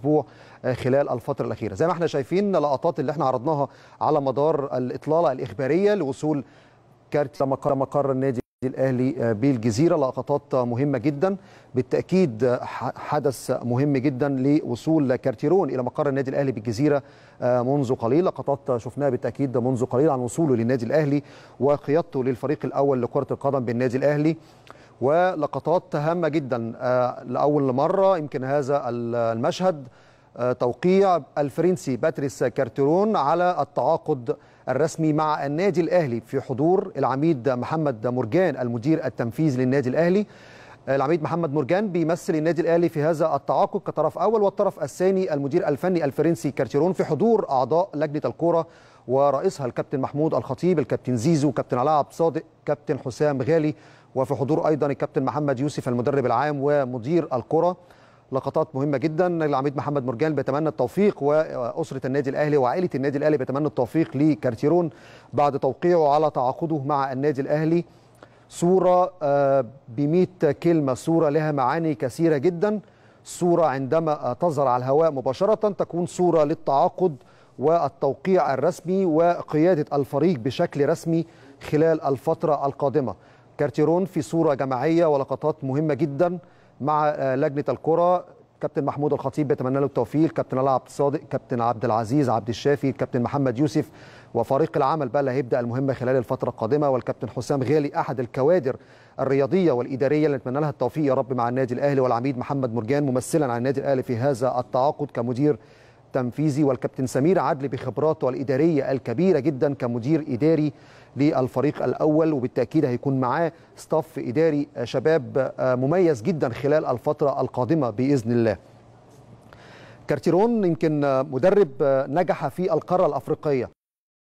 الاسبوع آه، خلال الفتره الاخيره زي ما احنا شايفين لقطات اللي احنا عرضناها على مدار الاطلاله الاخباريه لوصول كارت مقر النادي الاهلي آه، بالجزيره لقطات مهمه جدا بالتاكيد آه، حدث مهم جدا لوصول كارتيرون الى مقر النادي الاهلي بالجزيره منذ قليل لقطات شفناها بالتاكيد منذ قليل عن وصوله للنادي الاهلي وقيادته للفريق الاول لكره القدم بالنادي الاهلي ولقطات هامة جدا آه، لأول مرة يمكن هذا المشهد آه، توقيع الفرنسي باتريس كارتيرون على التعاقد الرسمي مع النادي الأهلي في حضور العميد محمد مرجان المدير التنفيذي للنادي الأهلي العميد محمد مرجان بيمثل النادي الاهلي في هذا التعاقد كطرف اول والطرف الثاني المدير الفني الفرنسي كارتيرون في حضور اعضاء لجنه الكوره ورئيسها الكابتن محمود الخطيب الكابتن زيزو كابتن علاء عبد صادق كابتن حسام غالي وفي حضور ايضا الكابتن محمد يوسف المدرب العام ومدير الكره لقطات مهمه جدا العميد محمد مرجان بيتمنى التوفيق واسره النادي الاهلي وعائله النادي الاهلي بيتمنى التوفيق لكارتيرون بعد توقيعه على تعاقده مع النادي الاهلي صورة آه، بمئة كلمة صورة لها معاني كثيرة جدا صورة عندما آه، تظهر على الهواء مباشرة تكون صورة للتعاقد والتوقيع الرسمي وقيادة الفريق بشكل رسمي خلال الفترة القادمة كارتيرون في صورة جماعية ولقطات مهمة جدا مع آه، لجنة الكرة كابتن محمود الخطيب بتمنى له التوفيق كابتن الله عبد الصادق كابتن عبد العزيز عبد الشافي كابتن محمد يوسف وفريق العمل بقى اللي هيبدا المهمه خلال الفتره القادمه والكابتن حسام غالي احد الكوادر الرياضيه والاداريه اللي نتمنى لها التوفيق يا رب مع النادي الاهلي والعميد محمد مرجان ممثلا عن النادي الاهلي في هذا التعاقد كمدير التنفيذي والكابتن سمير عدلي بخبراته الإدارية الكبيرة جدا كمدير إداري للفريق الأول وبالتأكيد هيكون معاه ستاف إداري آه، شباب آه، مميز جدا خلال الفترة القادمة بإذن الله كارتيرون يمكن آه، مدرب نجح في القارة الأفريقية